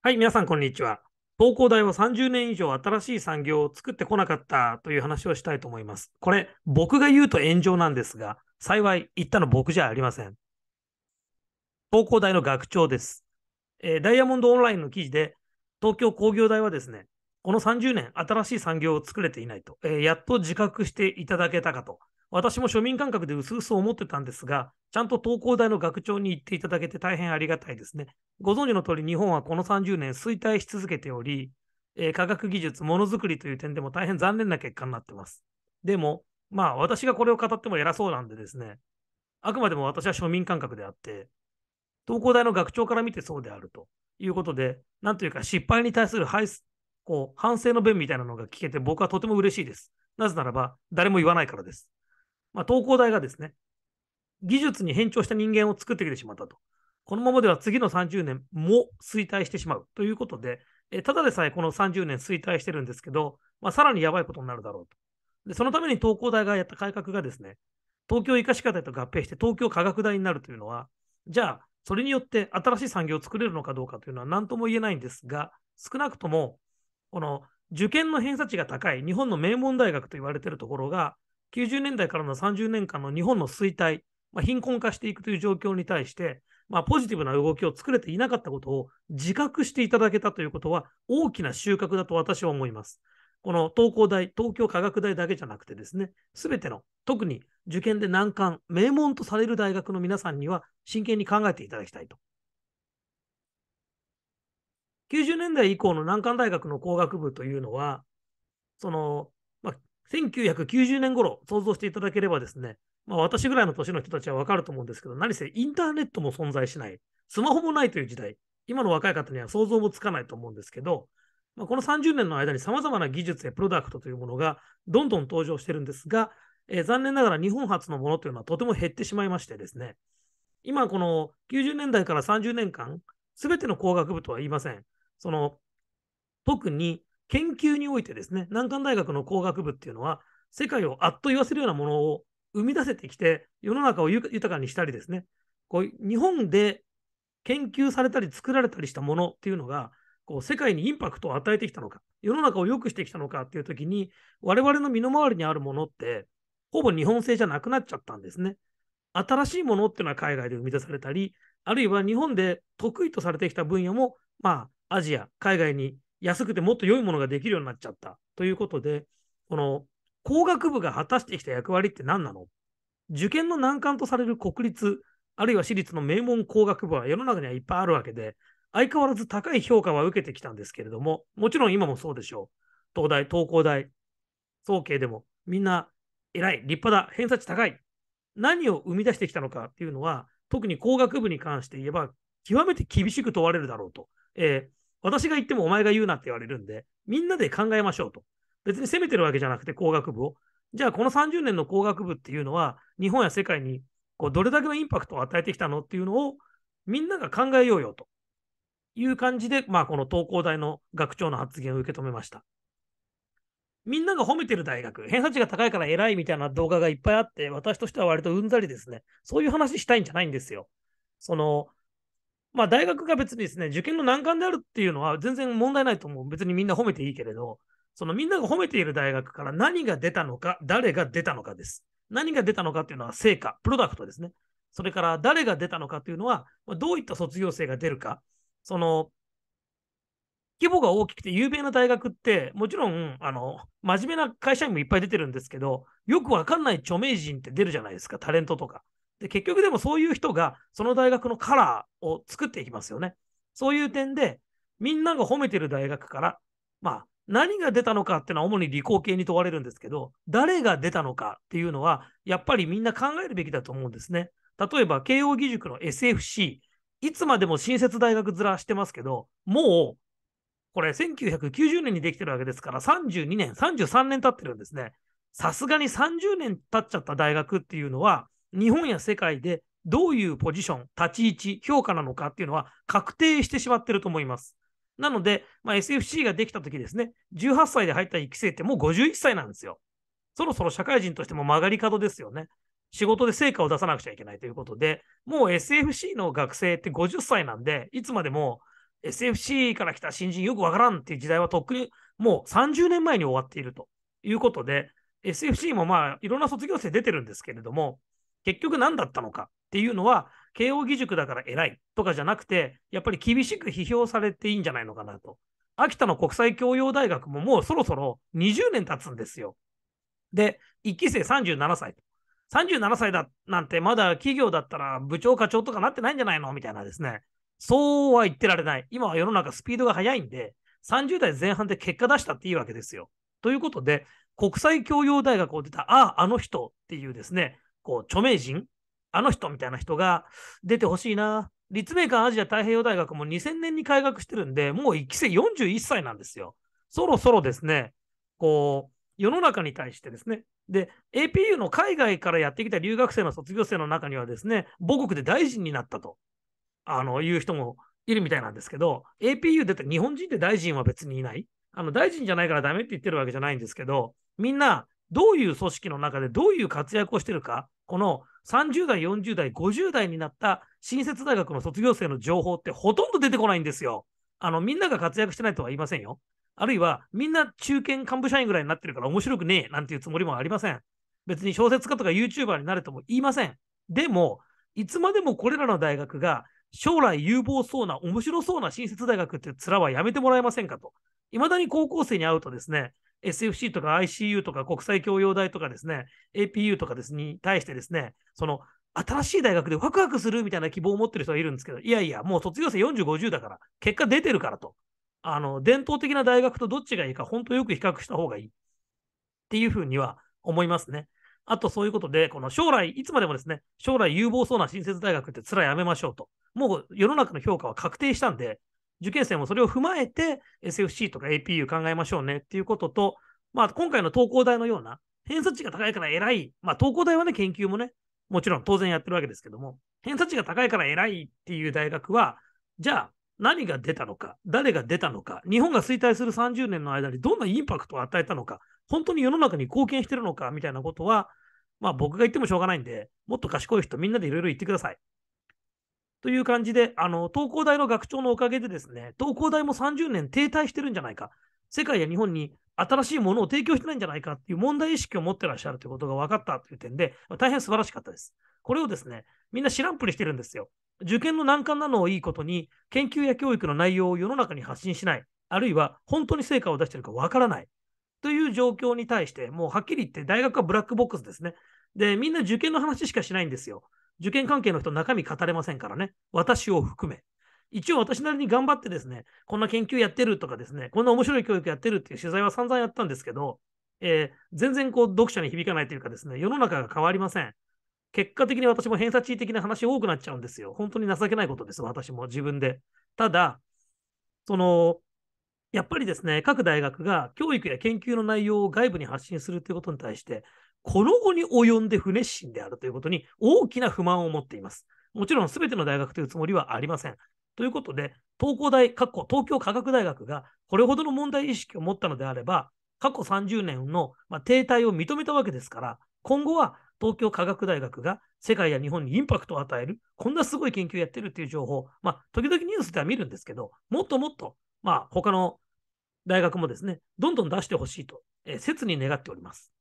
はい、皆さん、こんにちは。東工大は30年以上新しい産業を作ってこなかったという話をしたいと思います。これ、僕が言うと炎上なんですが、幸い言ったの僕じゃありません。東工大の学長です。えー、ダイヤモンドオンラインの記事で、東京工業大はですね、この30年新しい産業を作れていないと、えー、やっと自覚していただけたかと私も庶民感覚で薄々思ってたんですが、ちゃんと東工大の学長に言っていただけて大変ありがたいですね。ご存知の通り、日本はこの30年衰退し続けており、えー、科学技術、ものづくりという点でも大変残念な結果になってます。でも、まあ私がこれを語っても偉そうなんでですね、あくまでも私は庶民感覚であって、東工大の学長から見てそうであるということで、なんというか失敗に対するこう反省の弁みたいなのが聞けて僕はとても嬉しいです。なぜならば誰も言わないからです。まあ、東工大がですね、技術に変調した人間を作ってきてしまったと。このままでは次の30年も衰退してしまうということで、えただでさえこの30年衰退してるんですけど、まあ、さらにやばいことになるだろうと。で、そのために東工大がやった改革がですね、東京医科歯科大と合併して東京科学大になるというのは、じゃあ、それによって新しい産業を作れるのかどうかというのは何とも言えないんですが、少なくとも、この受験の偏差値が高い日本の名門大学と言われているところが、90年代からの30年間の日本の衰退、まあ、貧困化していくという状況に対して、まあ、ポジティブな動きを作れていなかったことを自覚していただけたということは大きな収穫だと私は思います。この東工大、東京科学大だけじゃなくてですね、すべての、特に受験で難関、名門とされる大学の皆さんには真剣に考えていただきたいと。90年代以降の難関大学の工学部というのは、その1990年頃想像していただければですね、まあ、私ぐらいの年の人たちはわかると思うんですけど、何せインターネットも存在しない、スマホもないという時代、今の若い方には想像もつかないと思うんですけど、まあ、この30年の間に様々な技術やプロダクトというものがどんどん登場してるんですが、えー、残念ながら日本初のものというのはとても減ってしまいましてですね、今この90年代から30年間、すべての工学部とは言いません。その特に研究においてですね、南韓大学の工学部っていうのは、世界をあっと言わせるようなものを生み出せてきて、世の中を豊かにしたりですね、こう日本で研究されたり作られたりしたものっていうのが、こう世界にインパクトを与えてきたのか、世の中を良くしてきたのかっていう時に、我々の身の回りにあるものって、ほぼ日本製じゃなくなっちゃったんですね。新しいものっていうのは海外で生み出されたり、あるいは日本で得意とされてきた分野も、まあ、アジア、海外に安くてもっと良いものができるようになっちゃったということで、この工学部が果たしてきた役割って何なの受験の難関とされる国立、あるいは私立の名門工学部は世の中にはいっぱいあるわけで、相変わらず高い評価は受けてきたんですけれども、もちろん今もそうでしょう。東大、東工大、総計でもみんな偉い、立派だ、偏差値高い。何を生み出してきたのかっていうのは、特に工学部に関して言えば、極めて厳しく問われるだろうと。えー、私が言ってもお前が言うなって言われるんで、みんなで考えましょうと。別に責めてるわけじゃなくて、工学部を。じゃあ、この30年の工学部っていうのは、日本や世界にこうどれだけのインパクトを与えてきたのっていうのを、みんなが考えようよという感じで、まあ、この東工大の学長の発言を受け止めました。みんなが褒めてる大学、偏差値が高いから偉いみたいな動画がいっぱいあって、私としては割とうんざりですね。そういう話したいんじゃないんですよ。その、まあ、大学が別にですね、受験の難関であるっていうのは全然問題ないと思う。別にみんな褒めていいけれど、そのみんなが褒めている大学から何が出たのか、誰が出たのかです。何が出たのかっていうのは成果、プロダクトですね。それから誰が出たのかというのは、どういった卒業生が出るか。その、規模が大きくて有名な大学って、もちろん、あの、真面目な会社員もいっぱい出てるんですけど、よくわかんない著名人って出るじゃないですか、タレントとか。で結局でもそういう人がその大学のカラーを作っていきますよね。そういう点で、みんなが褒めてる大学から、まあ、何が出たのかっていうのは主に理工系に問われるんですけど、誰が出たのかっていうのは、やっぱりみんな考えるべきだと思うんですね。例えば、慶応義塾の SFC、いつまでも新設大学面してますけど、もう、これ1990年にできてるわけですから、32年、33年経ってるんですね。さすがに30年経っちゃった大学っていうのは、日本や世界でどういうポジション、立ち位置、評価なのかっていうのは確定してしまってると思います。なので、まあ、SFC ができた時ですね、18歳で入った育成ってもう51歳なんですよ。そろそろ社会人としても曲がり角ですよね。仕事で成果を出さなくちゃいけないということで、もう SFC の学生って50歳なんで、いつまでも SFC から来た新人よくわからんっていう時代はとっくにもう30年前に終わっているということで、SFC もまあいろんな卒業生出てるんですけれども、結局何だったのかっていうのは、慶應義塾だから偉いとかじゃなくて、やっぱり厳しく批評されていいんじゃないのかなと。秋田の国際教養大学ももうそろそろ20年経つんですよ。で、1期生37歳。37歳だなんてまだ企業だったら部長課長とかなってないんじゃないのみたいなですね。そうは言ってられない。今は世の中スピードが速いんで、30代前半で結果出したっていいわけですよ。ということで、国際教養大学を出た、ああ、あの人っていうですね、こう、著名人、あの人みたいな人が出てほしいな。立命館アジア太平洋大学も2000年に開学してるんで、もう1期生41歳なんですよ。そろそろですね、こう、世の中に対してですね、で、APU の海外からやってきた留学生の卒業生の中にはですね、母国で大臣になったと、あの、いう人もいるみたいなんですけど、APU 出て日本人で大臣は別にいない。あの、大臣じゃないからダメって言ってるわけじゃないんですけど、みんな、どういう組織の中でどういう活躍をしてるか、この30代、40代、50代になった新設大学の卒業生の情報ってほとんど出てこないんですよ。あの、みんなが活躍してないとは言いませんよ。あるいは、みんな中堅幹部社員ぐらいになってるから面白くねえなんていうつもりもありません。別に小説家とか YouTuber になれとも言いません。でも、いつまでもこれらの大学が将来有望そうな、面白そうな新設大学って面はやめてもらえませんかと。いまだに高校生に会うとですね、SFC とか ICU とか国際教養大とかですね、APU とかですに対してですね、その新しい大学でワクワクするみたいな希望を持ってる人がいるんですけど、いやいや、もう卒業生40、50だから、結果出てるからと。あの、伝統的な大学とどっちがいいか、本当よく比較した方がいい。っていうふうには思いますね。あとそういうことで、この将来、いつまでもですね、将来有望そうな新設大学ってつらやめましょうと。もう世の中の評価は確定したんで、受験生もそれを踏まえて SFC とか APU 考えましょうねっていうことと、まあ、今回の東工大のような偏差値が高いから偉い、まあ、東工大はね、研究もね、もちろん当然やってるわけですけども、偏差値が高いから偉いっていう大学は、じゃあ何が出たのか、誰が出たのか、日本が衰退する30年の間にどんなインパクトを与えたのか、本当に世の中に貢献してるのかみたいなことは、まあ僕が言ってもしょうがないんで、もっと賢い人みんなでいろいろ言ってください。という感じで、あの、東工大の学長のおかげでですね、東工大も30年停滞してるんじゃないか、世界や日本に新しいものを提供してないんじゃないかっていう問題意識を持ってらっしゃるということが分かったという点で、大変素晴らしかったです。これをですね、みんな知らんぷりしてるんですよ。受験の難関なのをいいことに、研究や教育の内容を世の中に発信しない、あるいは本当に成果を出してるか分からない。という状況に対して、もうはっきり言って大学はブラックボックスですね。で、みんな受験の話しかしないんですよ。受験関係の人、中身語れませんからね。私を含め。一応私なりに頑張ってですね、こんな研究やってるとかですね、こんな面白い教育やってるっていう取材は散々やったんですけど、えー、全然こう読者に響かないというかですね、世の中が変わりません。結果的に私も偏差値的な話多くなっちゃうんですよ。本当に情けないことです、私も自分で。ただ、その、やっぱりですね、各大学が教育や研究の内容を外部に発信するということに対して、この後に及んで不熱心であるということに大きな不満を持っています。もちろん全ての大学というつもりはありません。ということで、東工大、過去東京科学大学がこれほどの問題意識を持ったのであれば、過去30年の、停滞を認めたわけですから、今後は東京科学大学が世界や日本にインパクトを与える、こんなすごい研究をやってるっていう情報、まあ、時々ニュースでは見るんですけど、もっともっと、まあ、他の大学もですね、どんどん出してほしいと、えー、切に願っております。